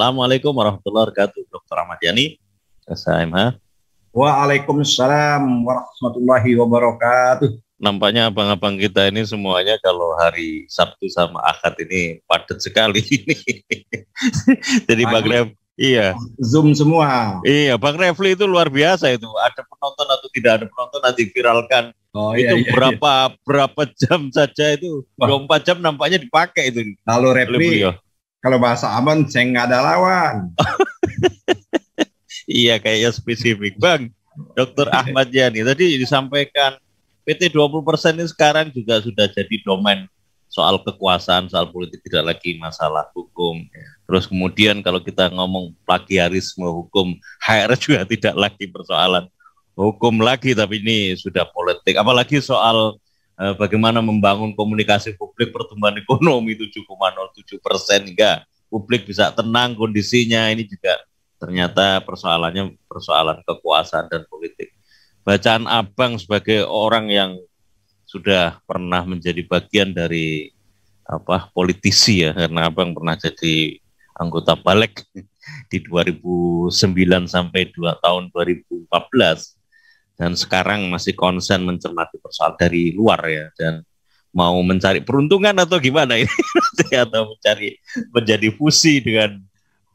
Assalamualaikum warahmatullahi wabarakatuh. Dr. Ahmad Yani, SMH. Waalaikumsalam warahmatullahi wabarakatuh. Nampaknya abang-abang kita ini semuanya kalau hari Sabtu sama Ahad ini padat sekali. Jadi Bang Rev, iya. Zoom semua. Iya, Bang Refli itu luar biasa itu. Ada penonton atau tidak ada penonton nanti viralkan. Oh, itu iya, iya, berapa iya. berapa jam saja itu? Wah. 24 jam nampaknya dipakai itu. Kalau Refli, ya. Kalau bahasa Abang, ceng nggak ada lawan. iya, kayaknya spesifik. Bang, Dokter Ahmad Yani, tadi disampaikan PT 20% ini sekarang juga sudah jadi domain soal kekuasaan, soal politik tidak lagi masalah hukum. Terus kemudian kalau kita ngomong plagiarisme hukum, HR juga tidak lagi persoalan hukum lagi, tapi ini sudah politik. Apalagi soal Eh, bagaimana membangun komunikasi publik pertumbuhan ekonomi 7,07 persen hingga publik bisa tenang kondisinya ini juga ternyata persoalannya persoalan kekuasaan dan politik. Bacaan Abang sebagai orang yang sudah pernah menjadi bagian dari apa politisi ya karena Abang pernah jadi anggota Balik di 2009 sampai 2 tahun 2014 dan sekarang masih konsen mencermati persoalan dari luar ya dan mau mencari peruntungan atau gimana ini atau mencari menjadi fusi dengan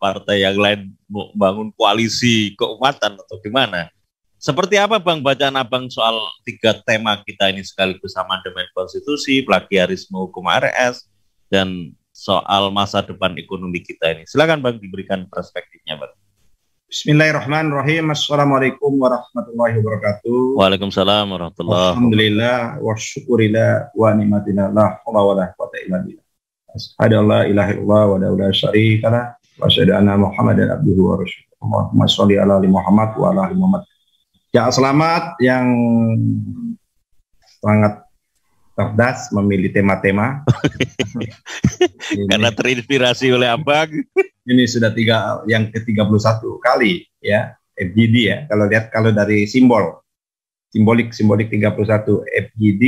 partai yang lain bangun koalisi keumatan atau gimana seperti apa bang bacaan abang soal tiga tema kita ini sekaligus sama amandemen konstitusi plagiarisme hukum RS dan soal masa depan ekonomi kita ini silakan bang diberikan perspektifnya bang Bismillahirrahmanirrahim. Assalamualaikum warahmatullahi wabarakatuh. Waalaikumsalam warahmatullahi wabarakatuh. Alhamdulillah wa syukurillah wa nimatina la hawla wa la quwata illa billah. Asyhadu an la ilaha illallah wa la ilaha syarika wa asyhadu anna Muhammadan abduhu wa rasuluh. Allahumma shalli ala Muhammad wa ala ali Muhammad. Ya selamat yang sangat cerdas memilih tema-tema karena terinspirasi oleh abang ini sudah tiga yang ke 31 kali ya FGD ya kalau lihat kalau dari simbol simbolik simbolik 31 FGD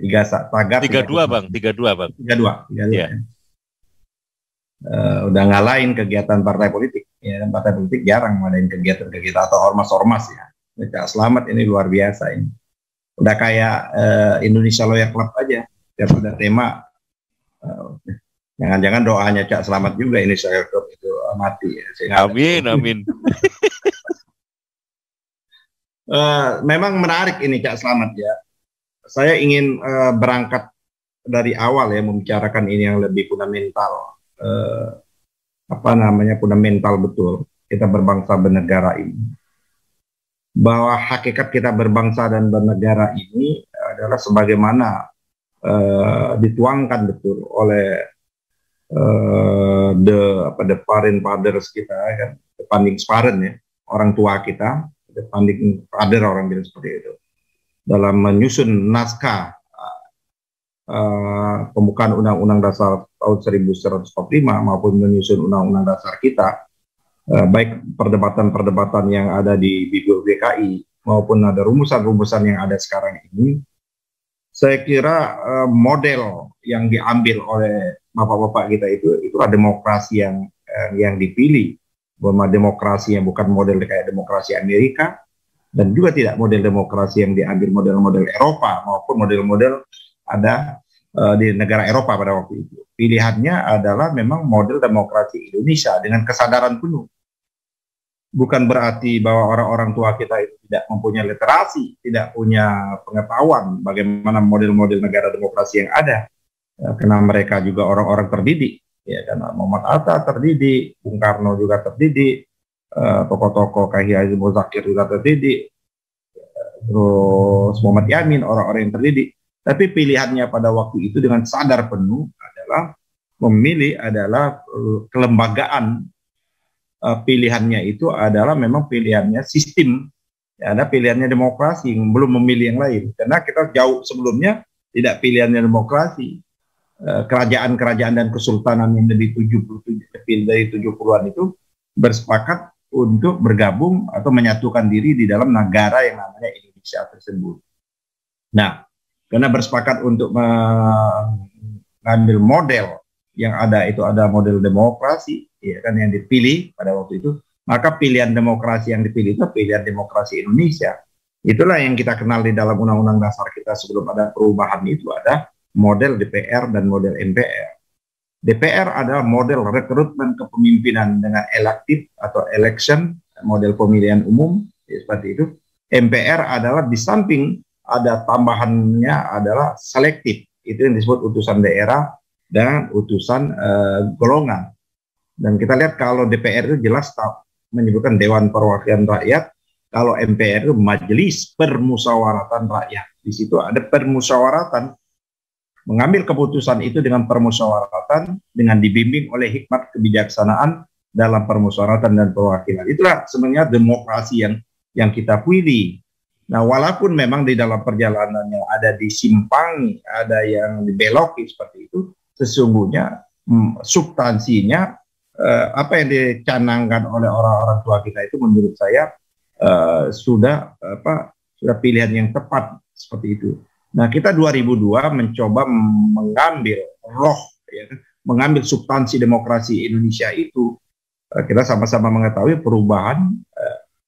tiga tagar 32 dua bang dua bang 32 32 yeah. Uh, udah ngalahin kegiatan partai politik ya partai politik jarang ngadain kegiatan-kegiatan atau ormas-ormas ya selamat ini luar biasa ini udah kayak uh, Indonesia Lawyer Club aja ya sudah tema jangan eh, jangan-jangan doanya cak selamat juga ini saya Club itu uh, mati ya. Sehingga amin amin uh, memang menarik ini cak selamat ya saya ingin uh, berangkat dari awal ya membicarakan ini yang lebih fundamental uh, apa namanya fundamental betul kita berbangsa bernegara ini bahwa hakikat kita berbangsa dan bernegara ini adalah sebagaimana uh, dituangkan betul oleh uh, the apa the parent fathers kita kan the founding parent ya orang tua kita the founding father orang bilang seperti itu dalam menyusun naskah uh, pembukaan undang-undang dasar tahun 1945 maupun menyusun undang-undang dasar kita eh, baik perdebatan-perdebatan yang ada di Bidu DKI maupun ada rumusan-rumusan yang ada sekarang ini, saya kira eh, model yang diambil oleh bapak-bapak kita itu itu adalah demokrasi yang eh, yang dipilih, bahwa demokrasi yang bukan model kayak demokrasi Amerika dan juga tidak model demokrasi yang diambil model-model Eropa maupun model-model ada Eh, di negara Eropa pada waktu itu. Pilihannya adalah memang model demokrasi Indonesia dengan kesadaran penuh. Bukan berarti bahwa orang-orang tua kita itu tidak mempunyai literasi, tidak punya pengetahuan bagaimana model-model negara demokrasi yang ada. Eh, karena mereka juga orang-orang terdidik, ya karena Muhammad Atta terdidik, Bung Karno juga terdidik, eh, tokoh-tokoh kayak Haji Muzakir juga terdidik, ya kan? terus Muhammad Yamin orang-orang yang terdidik tapi pilihannya pada waktu itu dengan sadar penuh adalah memilih adalah eh, kelembagaan eh, pilihannya itu adalah memang pilihannya sistem ya, ada pilihannya demokrasi yang belum memilih yang lain karena kita jauh sebelumnya tidak pilihannya demokrasi eh, kerajaan-kerajaan dan kesultanan yang dari 77 lebih dari 70-an itu bersepakat untuk bergabung atau menyatukan diri di dalam negara yang namanya Indonesia tersebut. Nah, karena bersepakat untuk mengambil model yang ada itu ada model demokrasi ya kan yang dipilih pada waktu itu maka pilihan demokrasi yang dipilih itu pilihan demokrasi Indonesia itulah yang kita kenal di dalam undang-undang dasar kita sebelum ada perubahan itu ada model DPR dan model MPR DPR adalah model rekrutmen kepemimpinan dengan elektif atau election model pemilihan umum ya, seperti itu MPR adalah di samping ada tambahannya adalah selektif. Itu yang disebut utusan daerah dan utusan uh, golongan. Dan kita lihat kalau DPR itu jelas tak menyebutkan Dewan Perwakilan Rakyat, kalau MPR itu Majelis Permusyawaratan Rakyat. Di situ ada permusyawaratan, mengambil keputusan itu dengan permusyawaratan, dengan dibimbing oleh hikmat kebijaksanaan dalam permusyawaratan dan perwakilan. Itulah sebenarnya demokrasi yang yang kita pilih. Nah, walaupun memang di dalam perjalanannya ada disimpangi, ada yang dibeloki seperti itu, sesungguhnya hmm, substansinya eh, apa yang dicanangkan oleh orang-orang tua kita itu menurut saya eh, sudah apa sudah pilihan yang tepat seperti itu. Nah, kita 2002 mencoba mengambil roh ya, kan, mengambil substansi demokrasi Indonesia itu eh, kita sama-sama mengetahui perubahan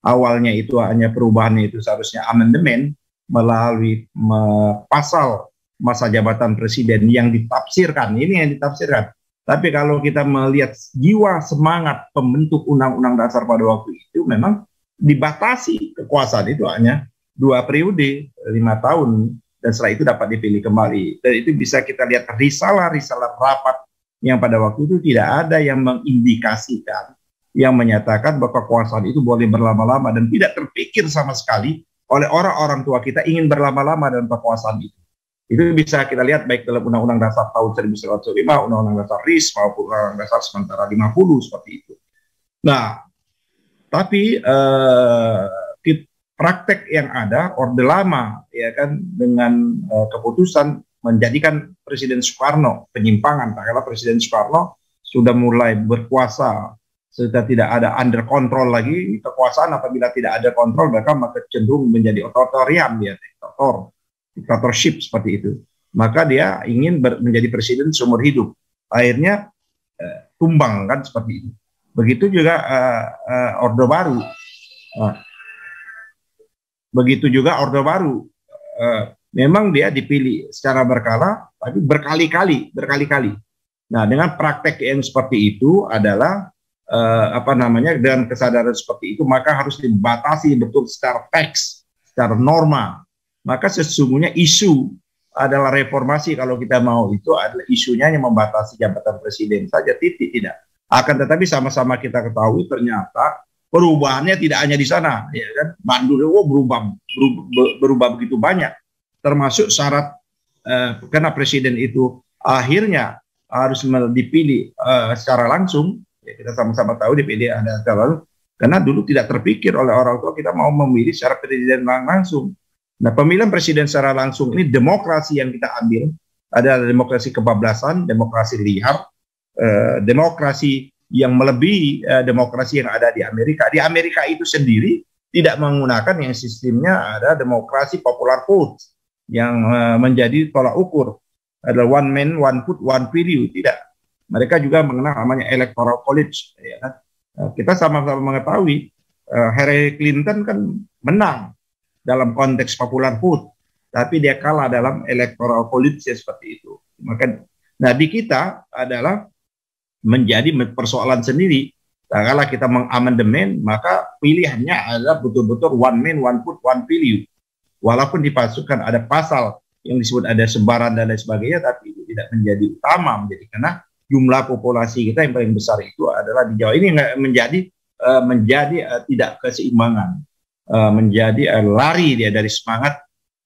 awalnya itu hanya perubahannya itu seharusnya amandemen melalui me, pasal masa jabatan presiden yang ditafsirkan ini yang ditafsirkan tapi kalau kita melihat jiwa semangat pembentuk undang-undang dasar pada waktu itu memang dibatasi kekuasaan itu hanya dua periode lima tahun dan setelah itu dapat dipilih kembali dan itu bisa kita lihat risalah-risalah rapat yang pada waktu itu tidak ada yang mengindikasikan yang menyatakan bahwa kekuasaan itu boleh berlama-lama dan tidak terpikir sama sekali oleh orang-orang tua kita ingin berlama-lama dalam kekuasaan itu. Itu bisa kita lihat baik dalam Undang-Undang Dasar tahun 1905, Undang-Undang Dasar RIS maupun Undang-Undang Dasar sementara 50 seperti itu. Nah, tapi eh, praktek yang ada orde lama ya kan dengan eh, keputusan menjadikan Presiden Soekarno penyimpangan nah, karena Presiden Soekarno sudah mulai berkuasa sudah tidak ada under control lagi kekuasaan apabila tidak ada kontrol maka maka cenderung menjadi otoritarian dia diktator diktatorship seperti itu maka dia ingin ber, menjadi presiden seumur hidup akhirnya eh, tumbang kan seperti itu begitu juga eh, eh, orde baru nah, begitu juga orde baru eh, memang dia dipilih secara berkala tapi berkali-kali berkali-kali nah dengan praktek yang seperti itu adalah uh, apa namanya dan kesadaran seperti itu maka harus dibatasi betul secara teks, secara norma. Maka sesungguhnya isu adalah reformasi kalau kita mau itu adalah isunya yang membatasi jabatan presiden saja titik tidak. Akan tetapi sama-sama kita ketahui ternyata perubahannya tidak hanya di sana, ya kan? Bandung oh, berubah, berubah berubah begitu banyak, termasuk syarat eh, karena presiden itu akhirnya harus dipilih eh, secara langsung Ya, kita sama-sama tahu DPD ada calon karena dulu tidak terpikir oleh orang tua kita mau memilih secara presiden lang langsung. Nah, pemilihan presiden secara langsung ini demokrasi yang kita ambil adalah demokrasi kebablasan, demokrasi liar, eh, demokrasi yang melebihi eh, demokrasi yang ada di Amerika. Di Amerika itu sendiri tidak menggunakan yang sistemnya ada demokrasi popular vote yang eh, menjadi tolak ukur adalah one man, one vote, one value. Tidak. Mereka juga mengenal namanya electoral college. Ya kan? eh, Kita sama-sama mengetahui eh, Hillary Clinton kan menang dalam konteks popular vote, tapi dia kalah dalam electoral college ya, seperti itu. Maka nah kita adalah menjadi persoalan sendiri. Kalau kita mengamandemen, maka pilihannya adalah betul-betul one man, one vote, one value. Walaupun dipasukan ada pasal yang disebut ada sebaran dan lain sebagainya, tapi itu tidak menjadi utama, menjadi kena jumlah populasi kita yang paling besar itu adalah di Jawa ini menjadi uh, menjadi uh, tidak keseimbangan uh, menjadi uh, lari dia dari semangat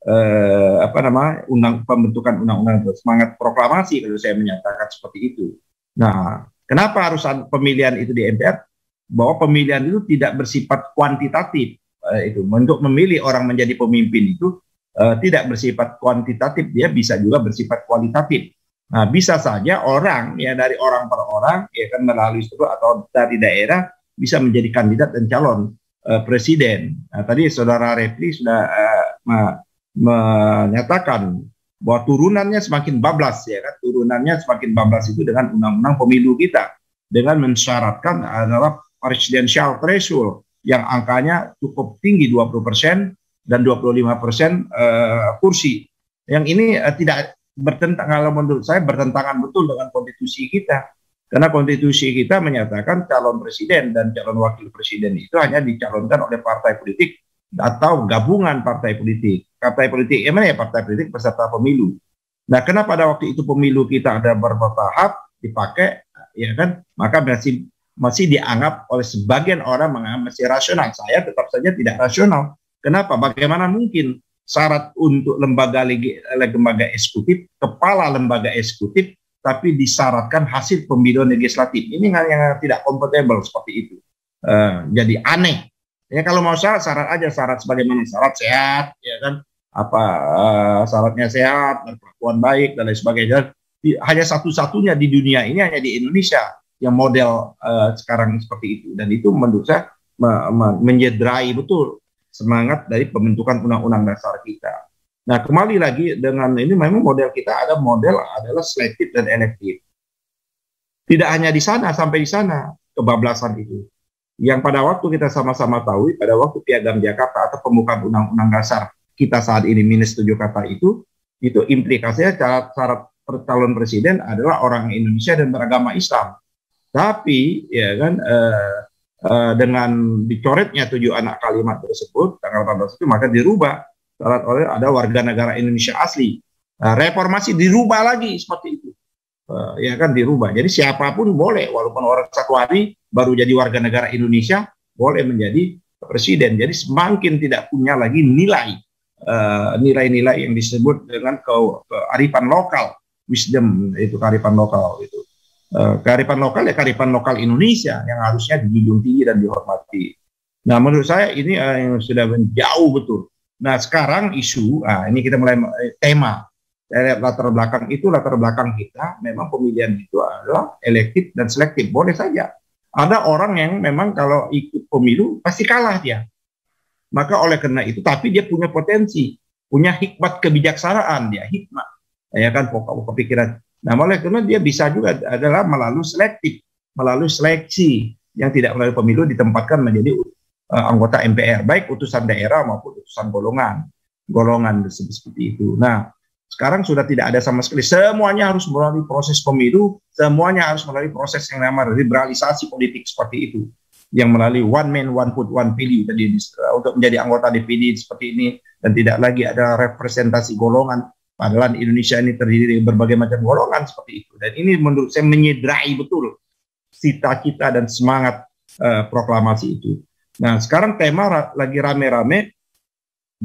uh, apa nama undang pembentukan undang-undang semangat proklamasi kalau saya menyatakan seperti itu. Nah, kenapa harus pemilihan itu di MPR? Bahwa pemilihan itu tidak bersifat kuantitatif uh, itu untuk memilih orang menjadi pemimpin itu uh, tidak bersifat kuantitatif dia bisa juga bersifat kualitatif Nah, bisa saja orang ya dari orang per orang ya kan melalui seluruh atau dari daerah bisa menjadi kandidat dan calon uh, presiden. Nah, tadi saudara Refli sudah uh, me menyatakan bahwa turunannya semakin bablas ya kan turunannya semakin bablas itu dengan undang-undang pemilu kita dengan mensyaratkan adalah presidential threshold yang angkanya cukup tinggi 20% dan 25% uh, eh, kursi. Yang ini uh, tidak bertentang kalau menurut saya bertentangan betul dengan konstitusi kita. Karena konstitusi kita menyatakan calon presiden dan calon wakil presiden itu hanya dicalonkan oleh partai politik atau gabungan partai politik. Partai politik, ya mana ya partai politik peserta pemilu. Nah, kenapa pada waktu itu pemilu kita ada beberapa tahap dipakai, ya kan? Maka masih masih dianggap oleh sebagian orang menganggap masih rasional. Saya tetap saja tidak rasional. Kenapa? Bagaimana mungkin syarat untuk lembaga eh, lembaga eksekutif, kepala lembaga eksekutif, tapi disyaratkan hasil pemilu legislatif. Ini yang tidak kompatibel seperti itu. Uh, jadi aneh. Ya kalau mau syarat, syarat aja syarat sebagaimana syarat sehat, ya kan? Apa uh, syaratnya sehat, berperkuan baik dan lain sebagainya. Di, hanya satu-satunya di dunia ini hanya di Indonesia yang model uh, sekarang seperti itu. Dan itu menurut saya me betul semangat dari pembentukan undang-undang dasar kita. Nah, kembali lagi dengan ini memang model kita ada model adalah selektif dan elektif. Tidak hanya di sana sampai di sana kebablasan itu. Yang pada waktu kita sama-sama tahu pada waktu Piagam Jakarta atau pembukaan undang-undang dasar kita saat ini minus tujuh kata itu itu implikasinya syarat syarat calon presiden adalah orang Indonesia dan beragama Islam. Tapi ya kan eh, Eh, dengan dicoretnya tujuh anak kalimat tersebut tanggal 18 itu maka dirubah syarat oleh ada warga negara Indonesia asli. Nah, reformasi dirubah lagi seperti itu. Eh, ya kan dirubah. Jadi siapapun boleh walaupun orang satu hari baru jadi warga negara Indonesia boleh menjadi presiden. Jadi semakin tidak punya lagi nilai eh, nilai yang disebut dengan kearifan lokal, wisdom itu kearifan lokal itu. Eh, kearifan lokal ya kearifan lokal Indonesia yang harusnya dijunjung tinggi dan dihormati. Nah, menurut saya ini uh, yang sudah jauh betul. Nah, sekarang isu, ah, ini kita mulai eh, tema latar belakang itu latar belakang kita memang pemilihan itu adalah elektif dan selektif boleh saja. Ada orang yang memang kalau ikut pemilu pasti kalah dia. Maka oleh karena itu, tapi dia punya potensi, punya hikmat kebijaksanaan dia, hikmat ya kan pokok pokok pikiran. Nah, oleh karena dia bisa juga adalah melalui selektif, melalui seleksi yang tidak melalui pemilu ditempatkan menjadi eh, anggota MPR, baik utusan daerah maupun utusan golongan, golongan seperti itu. Nah, sekarang sudah tidak ada sama sekali. Semuanya harus melalui proses pemilu, semuanya harus melalui proses yang namanya liberalisasi politik seperti itu, yang melalui one man, one vote, one pilih tadi eh, untuk menjadi anggota DPD seperti ini dan tidak lagi ada representasi golongan Padahal Indonesia ini terdiri dari berbagai macam golongan seperti itu. Dan ini menurut saya menyedrai betul cita-cita dan semangat uh, proklamasi itu. Nah sekarang tema ra lagi rame-rame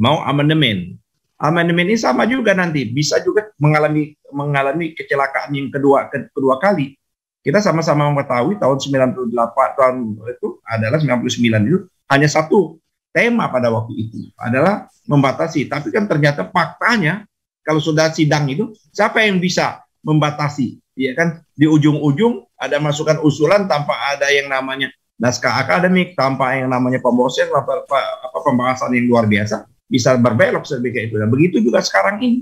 mau amandemen. Amandemen ini sama juga nanti bisa juga mengalami mengalami kecelakaan yang kedua kedua kali. Kita sama-sama mengetahui tahun 98 tahun itu adalah 99 itu hanya satu tema pada waktu itu adalah membatasi. Tapi kan ternyata faktanya kalau sudah sidang itu, siapa yang bisa membatasi? Ya kan di ujung-ujung ada masukan usulan tanpa ada yang namanya naskah akademik, tanpa yang namanya pembosen, apa, pembahasan yang luar biasa bisa berbelok sebagai itu. Dan begitu juga sekarang ini.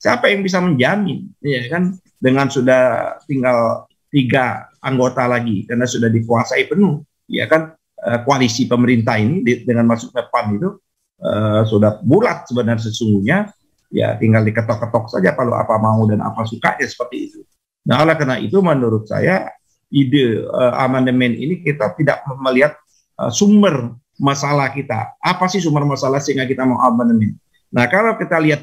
Siapa yang bisa menjamin? Ya kan dengan sudah tinggal tiga anggota lagi karena sudah dikuasai penuh, ya kan eh, koalisi pemerintah ini dengan masuknya PAN itu uh, sudah bulat sebenarnya sesungguhnya ya tinggal diketok-ketok saja kalau apa mau dan apa suka ya seperti itu. Nah oleh karena itu menurut saya ide uh, amandemen ini kita tidak melihat uh, sumber masalah kita. Apa sih sumber masalah sehingga kita mau amandemen? Nah kalau kita lihat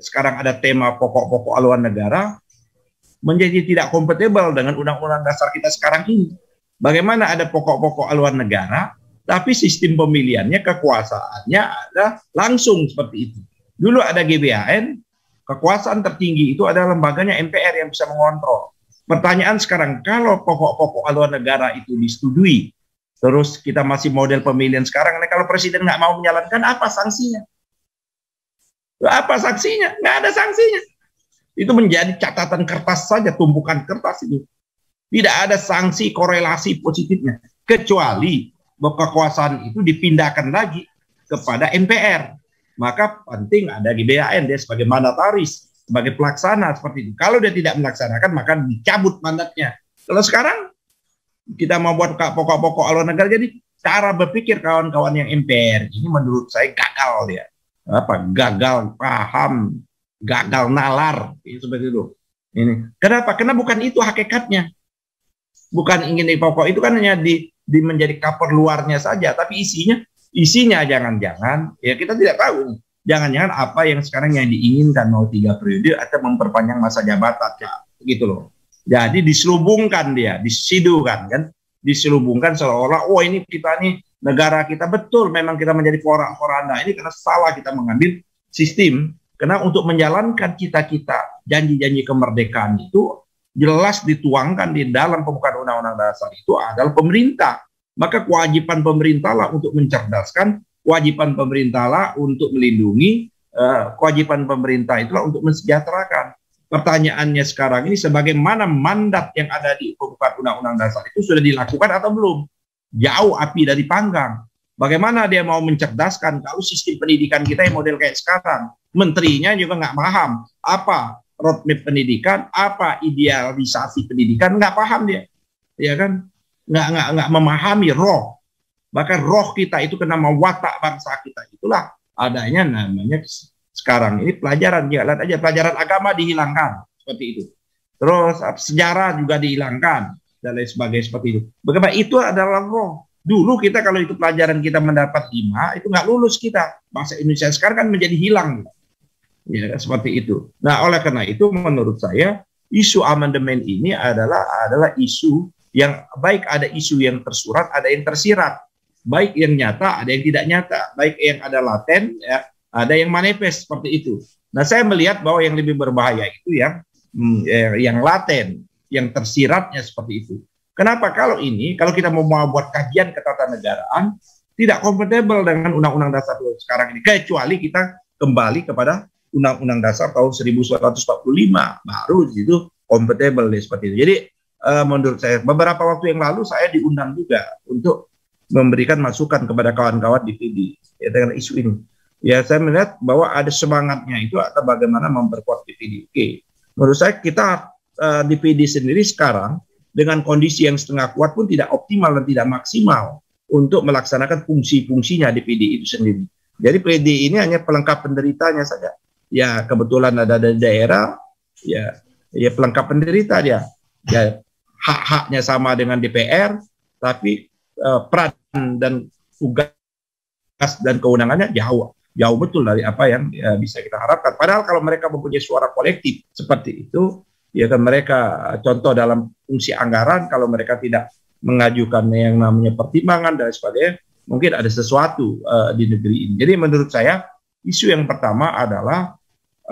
sekarang ada tema pokok-pokok aluan negara menjadi tidak kompatibel dengan undang-undang dasar kita sekarang ini. Bagaimana ada pokok-pokok aluan negara tapi sistem pemilihannya kekuasaannya ada langsung seperti itu. Dulu ada GBHN, kekuasaan tertinggi itu adalah lembaganya MPR yang bisa mengontrol. Pertanyaan sekarang, kalau pokok-pokok haluan negara itu disetujui, terus kita masih model pemilihan sekarang, nah kalau presiden nggak mau menjalankan, apa sanksinya? Apa sanksinya? Nggak ada sanksinya. Itu menjadi catatan kertas saja, tumpukan kertas itu. Tidak ada sanksi korelasi positifnya. Kecuali kekuasaan itu dipindahkan lagi kepada MPR maka penting ada gbhn dia sebagai mandataris, sebagai pelaksana seperti itu. Kalau dia tidak melaksanakan maka dicabut mandatnya. Kalau sekarang kita mau buat pokok-pokok aluan negara jadi cara berpikir kawan-kawan yang MPR ini menurut saya gagal ya apa gagal paham gagal nalar seperti itu ini kenapa karena bukan itu hakikatnya bukan ingin di pokok itu kan hanya di, di menjadi cover luarnya saja tapi isinya isinya jangan-jangan ya kita tidak tahu jangan-jangan apa yang sekarang yang diinginkan mau tiga periode atau memperpanjang masa jabatan ya, gitu loh jadi diselubungkan dia disidukan kan diselubungkan seolah-olah oh ini kita ini negara kita betul memang kita menjadi koran-korana ini karena salah kita mengambil sistem karena untuk menjalankan cita-cita janji-janji kemerdekaan itu jelas dituangkan di dalam pembukaan undang-undang dasar itu adalah pemerintah maka kewajiban pemerintahlah untuk mencerdaskan, kewajiban pemerintahlah untuk melindungi, eh, kewajiban pemerintah itulah untuk mensejahterakan. Pertanyaannya sekarang ini sebagaimana mandat yang ada di pembukaan undang-undang dasar itu sudah dilakukan atau belum? Jauh api dari panggang. Bagaimana dia mau mencerdaskan kalau sistem pendidikan kita yang model kayak sekarang? Menterinya juga nggak paham apa roadmap pendidikan, apa idealisasi pendidikan, nggak paham dia. Ya kan? nggak nggak nggak memahami roh bahkan roh kita itu kena watak bangsa kita itulah adanya namanya sekarang ini pelajaran ya lihat aja pelajaran agama dihilangkan seperti itu terus sejarah juga dihilangkan dan lain sebagainya seperti itu bagaimana itu adalah roh dulu kita kalau itu pelajaran kita mendapat lima itu nggak lulus kita bahasa Indonesia sekarang kan menjadi hilang ya seperti itu nah oleh karena itu menurut saya isu amandemen ini adalah adalah isu yang baik ada isu yang tersurat, ada yang tersirat, baik yang nyata, ada yang tidak nyata, baik yang ada laten, ya, ada yang manifest seperti itu. Nah, saya melihat bahwa yang lebih berbahaya itu yang hmm, ya, yang laten, yang tersiratnya seperti itu. Kenapa kalau ini, kalau kita mau membuat kajian ketatanegaraan, tidak kompatibel dengan Undang-Undang Dasar sekarang ini, kecuali kita kembali kepada Undang-Undang Dasar tahun 1945, baru itu kompatibel seperti itu. Jadi uh, menurut saya. Beberapa waktu yang lalu saya diundang juga untuk memberikan masukan kepada kawan-kawan di PD ya, dengan isu ini. Ya saya melihat bahwa ada semangatnya itu atau bagaimana memperkuat di PD. Oke, menurut saya kita uh, eh, PD sendiri sekarang dengan kondisi yang setengah kuat pun tidak optimal dan tidak maksimal untuk melaksanakan fungsi-fungsinya di PD itu sendiri. Jadi PD ini hanya pelengkap penderitanya saja. Ya kebetulan ada ada daerah, ya ya pelengkap penderita dia. Ya hak-haknya sama dengan DPR, tapi uh, peran dan tugas dan kewenangannya jauh jauh betul dari apa yang ya, bisa kita harapkan. Padahal kalau mereka mempunyai suara kolektif seperti itu, ya kan mereka eh, contoh dalam fungsi anggaran kalau mereka tidak mengajukan yang namanya pertimbangan dan sebagainya, mungkin ada sesuatu uh, di negeri ini. Jadi menurut saya isu yang pertama adalah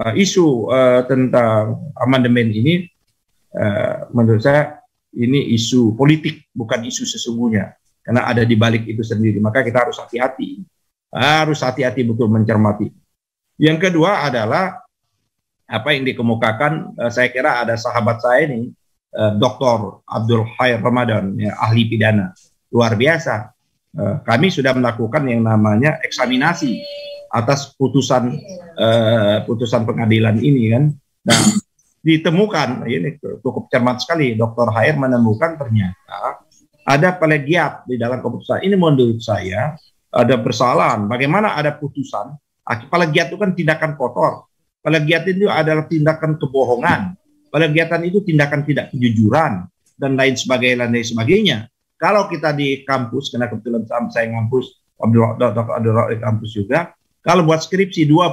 uh, isu uh, tentang amandemen ini uh, menurut saya ini isu politik, bukan isu sesungguhnya. Karena ada di balik itu sendiri. Maka kita harus hati-hati. Harus hati-hati betul mencermati. Yang kedua adalah apa yang dikemukakan, eh, saya kira ada sahabat saya ini, eh, Dr. Abdul Hai Ramadan, ya, ahli pidana. Luar biasa. Eh, kami sudah melakukan yang namanya eksaminasi atas putusan putusan pengadilan ini kan. Nah, ditemukan ini cukup cermat sekali Dr. Hair menemukan ternyata ada plagiat di dalam keputusan ini menurut saya ada persoalan bagaimana ada putusan plagiat itu kan tindakan kotor plagiat itu adalah tindakan kebohongan plagiatan itu tindakan tidak kejujuran dan lain sebagainya dan lain sebagainya kalau kita di kampus karena kebetulan saya ngampus di kampus juga kalau buat skripsi 25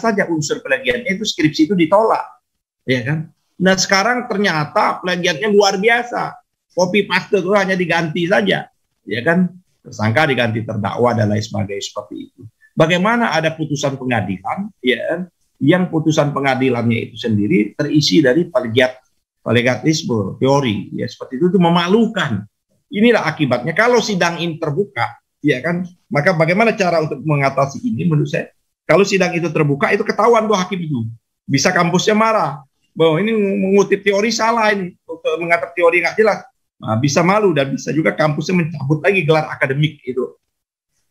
saja unsur plagiatnya itu skripsi itu ditolak ya kan? Nah sekarang ternyata plagiatnya luar biasa. Copy paste itu hanya diganti saja, ya kan? Tersangka diganti terdakwa dan lain sebagainya seperti itu. Bagaimana ada putusan pengadilan, ya kan? yang putusan pengadilannya itu sendiri terisi dari plagiat plagiatisme teori ya seperti itu itu memalukan inilah akibatnya kalau sidang ini terbuka ya kan maka bagaimana cara untuk mengatasi ini menurut saya kalau sidang itu terbuka itu ketahuan tuh hakim itu bisa kampusnya marah bahwa ini mengutip teori salah ini untuk mengatakan teori nggak jelas nah, bisa malu dan bisa juga kampusnya mencabut lagi gelar akademik itu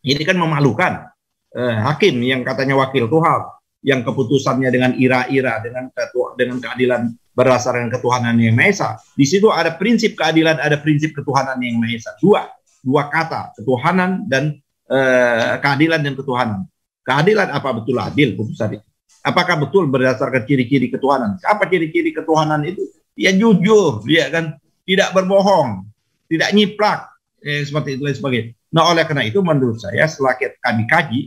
ini kan memalukan eh, hakim yang katanya wakil Tuhan yang keputusannya dengan ira-ira dengan ketua, dengan keadilan berdasarkan ketuhanan yang maha esa di situ ada prinsip keadilan ada prinsip ketuhanan yang maha esa dua dua kata ketuhanan dan eh, keadilan dan ketuhanan keadilan apa betul adil putusan itu Apakah betul berdasarkan ciri-ciri ketuhanan? Apa ciri-ciri ketuhanan itu? Dia jujur, dia kan tidak berbohong, tidak nyiplak, eh, seperti itu dan sebagainya. Nah oleh karena itu menurut saya setelah kami kaji,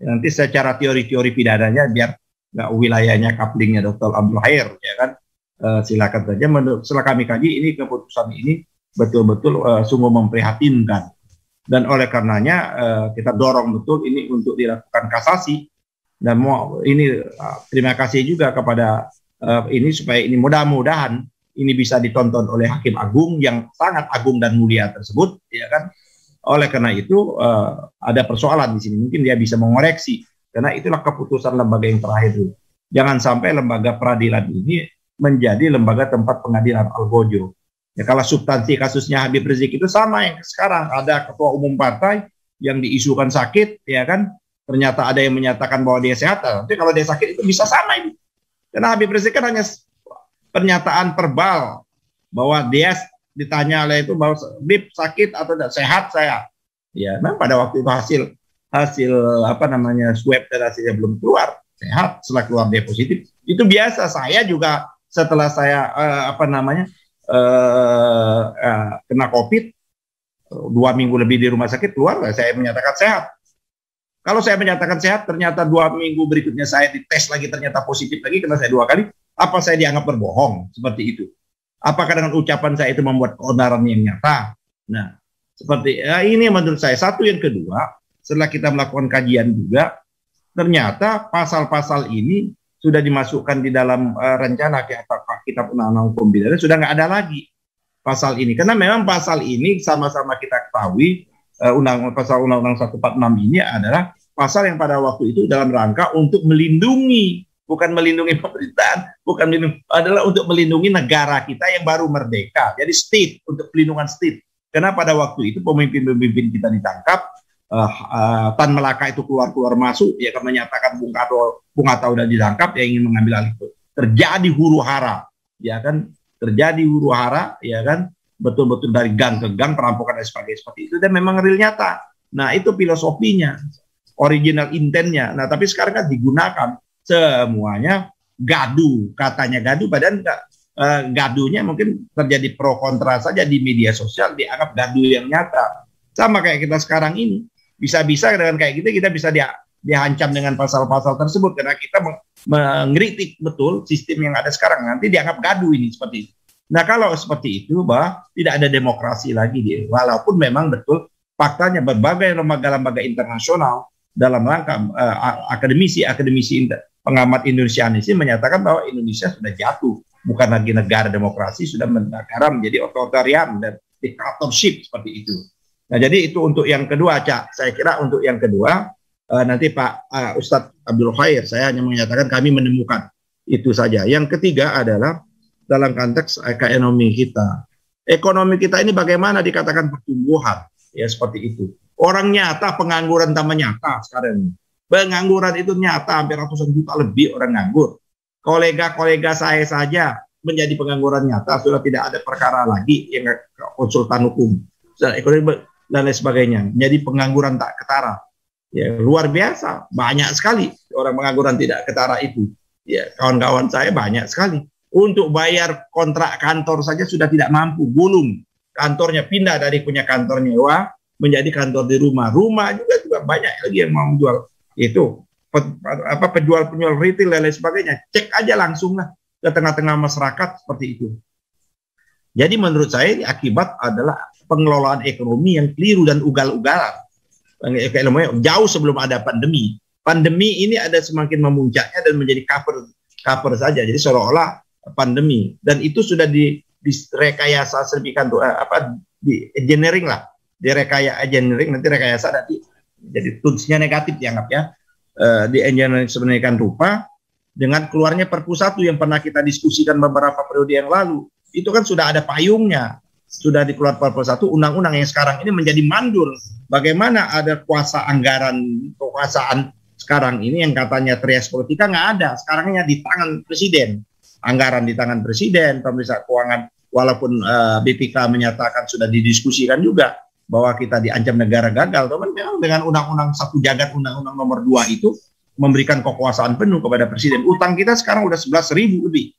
ya, nanti secara teori-teori pidananya biar nggak wilayahnya kaplingnya Dr. Abdul Hair, ya kan? Uh, silakan saja menurut setelah kami kaji ini keputusan ini betul-betul uh, sungguh memprihatinkan dan oleh karenanya uh, kita dorong betul ini untuk dilakukan kasasi dan mau ini ah, terima kasih juga kepada uh, ini supaya ini mudah-mudahan ini bisa ditonton oleh hakim agung yang sangat agung dan mulia tersebut ya kan oleh karena itu uh, ada persoalan di sini mungkin dia bisa mengoreksi karena itulah keputusan lembaga yang terakhir itu jangan sampai lembaga peradilan ini menjadi lembaga tempat pengadilan algojo ya kalau substansi kasusnya Habib Rizik itu sama yang sekarang ada ketua umum partai yang diisukan sakit ya kan ternyata ada yang menyatakan bahwa dia sehat, nanti eh, kalau dia sakit itu bisa sama ini. Karena Habib Rizik kan hanya pernyataan verbal bahwa dia ditanya oleh itu bahwa Habib sakit atau tidak sehat saya. Ya, memang pada waktu itu hasil hasil apa namanya swab dan hasilnya belum keluar sehat setelah keluar dia positif itu biasa saya juga setelah saya eh, apa namanya eh, eh, kena covid dua minggu lebih di rumah sakit keluar saya menyatakan sehat kalau saya menyatakan sehat, ternyata dua minggu berikutnya saya dites lagi, ternyata positif lagi, karena saya dua kali, apa saya dianggap berbohong seperti itu? Apakah dengan ucapan saya itu membuat keonaran yang nyata? Nah, seperti ya ini menurut saya. Satu yang kedua, setelah kita melakukan kajian juga, ternyata pasal-pasal ini sudah dimasukkan di dalam uh, rencana kitab undang-undang hukum pidana sudah nggak ada lagi pasal ini karena memang pasal ini sama-sama kita ketahui uh, undang pasal undang-undang 146 ini adalah pasal yang pada waktu itu dalam rangka untuk melindungi bukan melindungi pemerintahan bukan melindungi, adalah untuk melindungi negara kita yang baru merdeka jadi state untuk pelindungan state karena pada waktu itu pemimpin-pemimpin kita ditangkap uh, uh, Tan Melaka itu keluar-keluar masuk ya akan menyatakan Bung Karno Bung Hatta udah ditangkap yang ingin mengambil alih terjadi huru hara ya kan terjadi huru hara ya kan betul-betul dari gang ke gang perampokan dan sebagainya seperti itu dan memang real nyata. Nah itu filosofinya, original intentnya. Nah tapi sekarang kan digunakan semuanya gaduh, katanya gaduh, badan enggak eh, gaduhnya mungkin terjadi pro kontra saja di media sosial dianggap gaduh yang nyata. Sama kayak kita sekarang ini, bisa-bisa dengan kayak gitu kita bisa dia dihancam dengan pasal-pasal tersebut karena kita mengkritik betul sistem yang ada sekarang nanti dianggap gaduh ini seperti itu. Nah kalau seperti itu bahwa tidak ada demokrasi lagi dia. Walaupun memang betul faktanya berbagai lembaga-lembaga internasional dalam rangka uh, akademisi akademisi pengamat Indonesia ini menyatakan bahwa Indonesia sudah jatuh bukan lagi negara demokrasi sudah negara menjadi otoritarian dan dictatorship seperti itu. Nah jadi itu untuk yang kedua cak saya kira untuk yang kedua uh, nanti Pak uh, Ustadz Abdul Khair saya hanya menyatakan kami menemukan itu saja. Yang ketiga adalah dalam konteks ekonomi kita. Ekonomi kita ini bagaimana dikatakan pertumbuhan, ya seperti itu. Orang nyata pengangguran tambah nyata sekarang. Pengangguran itu nyata hampir ratusan juta lebih orang nganggur. Kolega-kolega saya saja menjadi pengangguran nyata sudah tidak ada perkara lagi yang konsultan hukum, ekonomi dan lain sebagainya. Menjadi pengangguran tak ketara. Ya, luar biasa, banyak sekali orang pengangguran tidak ketara itu. Ya, kawan-kawan saya banyak sekali untuk bayar kontrak kantor saja sudah tidak mampu, gulung. Kantornya pindah dari punya kantor nyewa menjadi kantor di rumah. Rumah juga juga banyak lagi yang mau jual itu pe, apa penjual-penjual retail dan lain sebagainya. Cek aja langsung lah ke tengah-tengah masyarakat seperti itu. Jadi menurut saya ini akibat adalah pengelolaan ekonomi yang keliru dan ugal-ugalan. Ekonomi jauh sebelum ada pandemi. Pandemi ini ada semakin memuncaknya dan menjadi cover cover saja. Jadi seolah-olah pandemi dan itu sudah di, direkayasa sedemikian tuh eh, apa di engineering lah direkayasa engineering nanti rekayasa nanti jadi tulisnya negatif dianggap ya uh, di engineering sedemikian rupa dengan keluarnya Perpu satu yang pernah kita diskusikan beberapa periode yang lalu itu kan sudah ada payungnya sudah dikeluarkan Perpu satu undang-undang yang sekarang ini menjadi mandur bagaimana ada kuasa anggaran kekuasaan sekarang ini yang katanya Trias Politika nggak ada sekarangnya di tangan presiden anggaran di tangan presiden, pemeriksa keuangan walaupun uh, eh, BPK menyatakan sudah didiskusikan juga bahwa kita diancam negara gagal, teman memang dengan undang-undang satu jagat undang-undang nomor dua itu memberikan kekuasaan penuh kepada presiden. Utang kita sekarang udah sebelas ribu lebih.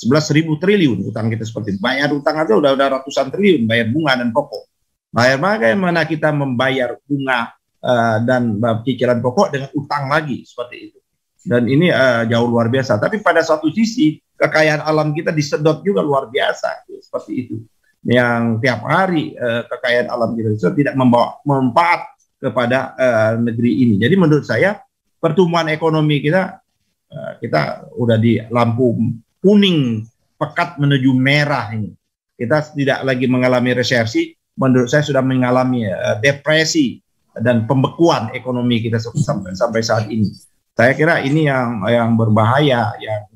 sebelas ribu triliun utang kita seperti itu. Bayar utang aja udah, udah ratusan triliun, bayar bunga dan pokok. Bayar bagaimana kita membayar bunga uh, dan eh, cicilan pokok dengan utang lagi seperti itu. Dan ini uh, jauh luar biasa. Tapi pada satu sisi kekayaan alam kita disedot juga luar biasa gitu. seperti itu yang tiap hari eh, kekayaan alam kita disedot tidak membawa manfaat kepada eh, negeri ini jadi menurut saya pertumbuhan ekonomi kita eh, kita udah di lampu kuning pekat menuju merah ini kita tidak lagi mengalami resesi menurut saya sudah mengalami eh, depresi dan pembekuan ekonomi kita sampai sampai saat ini saya kira ini yang yang berbahaya yang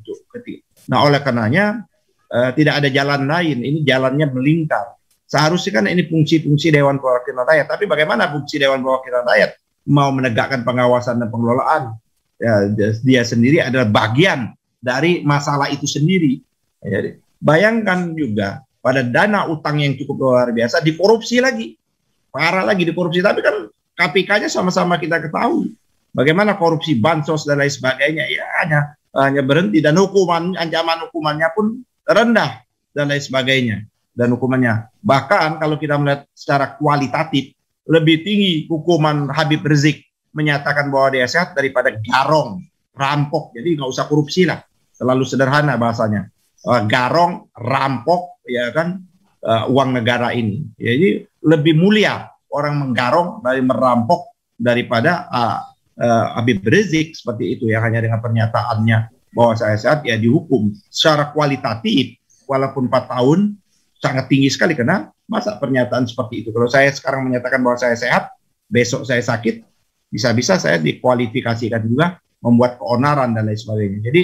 Nah, oleh karenanya eh, tidak ada jalan lain, ini jalannya melingkar. Seharusnya kan ini fungsi-fungsi Dewan Perwakilan Rakyat, tapi bagaimana fungsi Dewan Perwakilan Rakyat mau menegakkan pengawasan dan pengelolaan ya, dia sendiri adalah bagian dari masalah itu sendiri. Ya, jadi, bayangkan juga pada dana utang yang cukup luar biasa dikorupsi lagi. Parah lagi dikorupsi, tapi kan KPK-nya sama-sama kita ketahui bagaimana korupsi bansos dan lain sebagainya ya hanya hanya berhenti dan hukuman ancaman hukumannya pun rendah dan lain sebagainya dan hukumannya. Bahkan kalau kita melihat secara kualitatif lebih tinggi hukuman Habib Rizik menyatakan bahwa dia sehat daripada garong, rampok. Jadi nggak usah korupsi lah. Terlalu sederhana bahasanya. Eh, garong, rampok, ya kan uh, uang negara ini. Jadi lebih mulia orang menggarong dari merampok daripada uh, uh, Habib Rizik seperti itu ya hanya dengan pernyataannya bahwa saya sehat ya dihukum secara kualitatif walaupun 4 tahun sangat tinggi sekali karena masa pernyataan seperti itu kalau saya sekarang menyatakan bahwa saya sehat besok saya sakit bisa-bisa saya dikualifikasikan juga membuat keonaran dan lain sebagainya jadi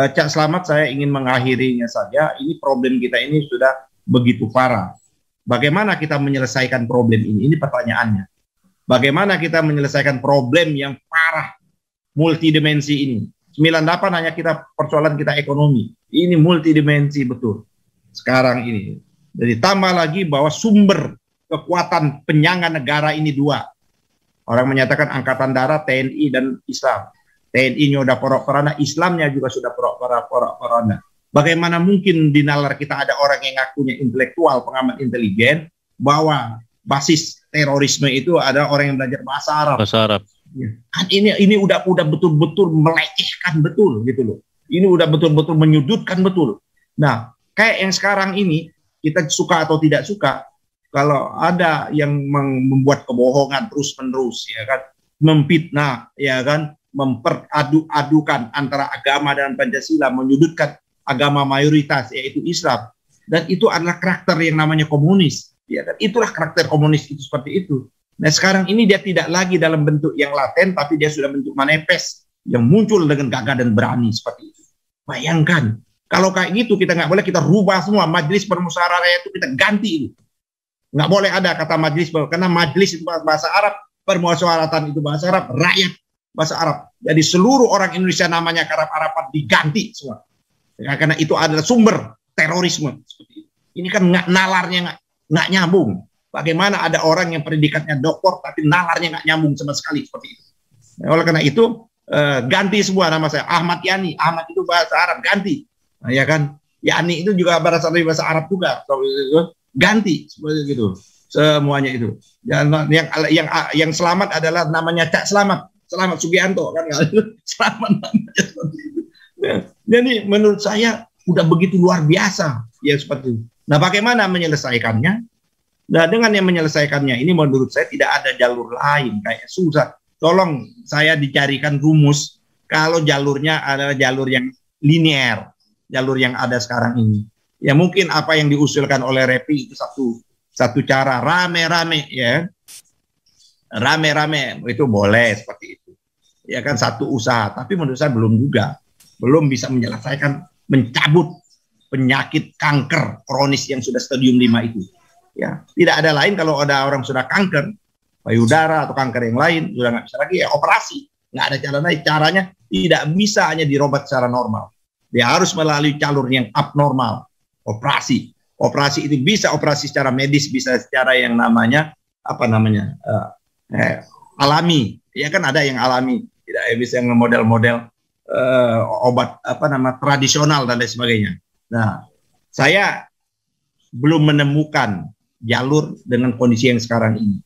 eh, Cak Selamat saya ingin mengakhirinya saja ini problem kita ini sudah begitu parah bagaimana kita menyelesaikan problem ini ini pertanyaannya Bagaimana kita menyelesaikan problem yang parah multidimensi ini? 98 hanya kita persoalan kita ekonomi. Ini multidimensi betul. Sekarang ini. Jadi tambah lagi bahwa sumber kekuatan penyangga negara ini dua. Orang menyatakan angkatan darat, TNI dan Islam. TNI-nya sudah porok porana Islamnya juga sudah porak porana Bagaimana mungkin di nalar kita ada orang yang ngakunya intelektual, pengamat intelijen, bahwa basis terorisme itu ada orang yang belajar bahasa Arab. Bahasa Arab. Ya. ini ini udah udah betul-betul melecehkan betul gitu loh. Ini udah betul-betul menyudutkan betul. Nah, kayak yang sekarang ini kita suka atau tidak suka kalau ada yang membuat kebohongan terus-menerus ya kan, memfitnah ya kan, memperadu-adukan antara agama dan Pancasila, menyudutkan agama mayoritas yaitu Islam. Dan itu adalah karakter yang namanya komunis Ya kan? Itulah karakter komunis itu seperti itu. Nah sekarang ini dia tidak lagi dalam bentuk yang laten, tapi dia sudah bentuk manifest yang muncul dengan gagah dan berani seperti itu. Bayangkan, kalau kayak gitu kita nggak boleh kita rubah semua majelis permusyawarah itu kita ganti itu. Nggak boleh ada kata majelis karena majelis itu bahasa Arab, permusyawaratan itu bahasa Arab, rakyat bahasa Arab. Jadi seluruh orang Indonesia namanya Arab Arabat diganti semua. Ya, karena itu adalah sumber terorisme. seperti Ini kan nggak nalarnya nggak nggak nyambung. Bagaimana ada orang yang predikatnya doktor tapi nalarnya nggak nyambung sama sekali seperti itu. Nah, oleh karena itu eh, ganti semua nama saya Ahmad Yani. Ahmad itu bahasa Arab ganti, nah, ya kan? Yani itu juga bahasa dari bahasa Arab juga. Ganti seperti itu semuanya itu. Yang yang yang, yang selamat adalah namanya Cak Selamat, Selamat Sugianto kan Selamat namanya seperti itu. Nah, jadi menurut saya udah begitu luar biasa ya seperti itu. Nah, bagaimana menyelesaikannya? Nah, dengan yang menyelesaikannya ini menurut saya tidak ada jalur lain kayak susah. Tolong saya dicarikan rumus kalau jalurnya adalah jalur yang linier, jalur yang ada sekarang ini. Ya mungkin apa yang diusulkan oleh Repi itu satu satu cara rame-rame ya. Rame-rame itu boleh seperti itu. Ya kan satu usaha, tapi menurut saya belum juga belum bisa menyelesaikan mencabut penyakit kanker kronis yang sudah stadium 5 itu. Ya, tidak ada lain kalau ada orang sudah kanker payudara atau kanker yang lain sudah nggak bisa lagi ya operasi, nggak ada cara lain. Caranya tidak bisa hanya dirobat secara normal. Dia harus melalui jalur yang abnormal, operasi. Operasi itu bisa operasi secara medis, bisa secara yang namanya apa namanya uh, eh, alami. Ya kan ada yang alami, tidak bisa yang model-model uh, eh, obat apa nama tradisional dan lain sebagainya. Nah, saya belum menemukan jalur dengan kondisi yang sekarang ini.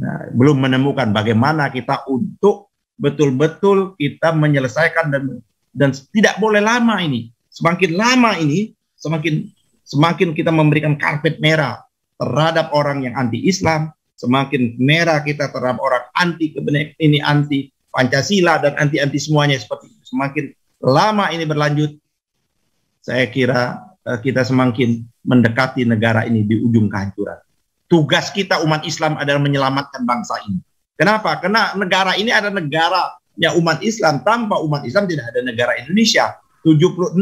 Nah, belum menemukan bagaimana kita untuk betul-betul kita menyelesaikan dan dan tidak boleh lama ini. Semakin lama ini, semakin semakin kita memberikan karpet merah terhadap orang yang anti Islam, semakin merah kita terhadap orang anti kebenek ini anti Pancasila dan anti-anti semuanya seperti itu. Semakin lama ini berlanjut, saya kira eh, kita semakin mendekati negara ini di ujung kehancuran. Tugas kita umat Islam adalah menyelamatkan bangsa ini. Kenapa? Karena negara ini ada negara ya umat Islam. Tanpa umat Islam tidak ada negara Indonesia. 76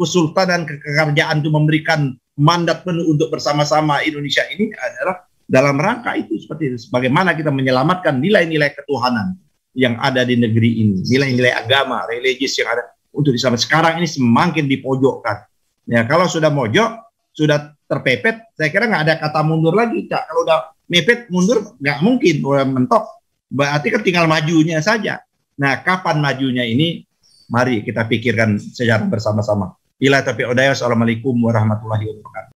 kesultanan kekerjaan itu memberikan mandat penuh untuk bersama-sama Indonesia ini adalah dalam rangka itu seperti itu. Bagaimana kita menyelamatkan nilai-nilai ketuhanan yang ada di negeri ini, nilai-nilai agama, religius yang ada untuk disampai Sekarang ini semakin dipojokkan. Ya kalau sudah mojok, sudah terpepet, saya kira nggak ada kata mundur lagi. Kak. Kalau udah mepet mundur nggak mungkin, boleh mentok. Berarti kan tinggal majunya saja. Nah kapan majunya ini? Mari kita pikirkan secara bersama-sama. Bila tapi odaya, assalamualaikum warahmatullahi wabarakatuh.